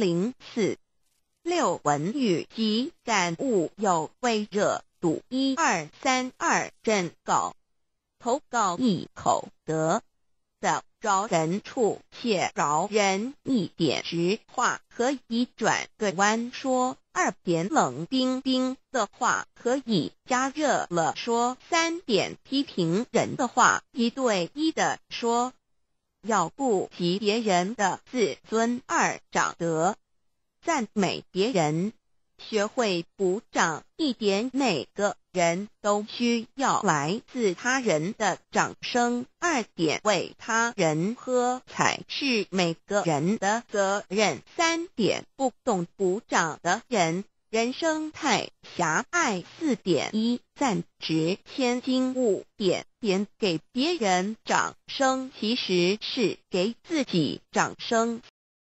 零四六文语及感悟有微热度，一二三二，正搞，投稿一口得的饶人处，且饶人一点，话可以转个弯说二点冷冰冰的话，可以加热了说三点批评人的话，一对一的说。要不及别人，的自尊二长得赞美别人，学会鼓掌。一点，每个人都需要来自他人的掌声。二点，为他人喝彩是每个人的责任。三点，不懂鼓掌的人。人生太狭隘，四点一赞值千金物。点点给别人掌声，其实是给自己掌声。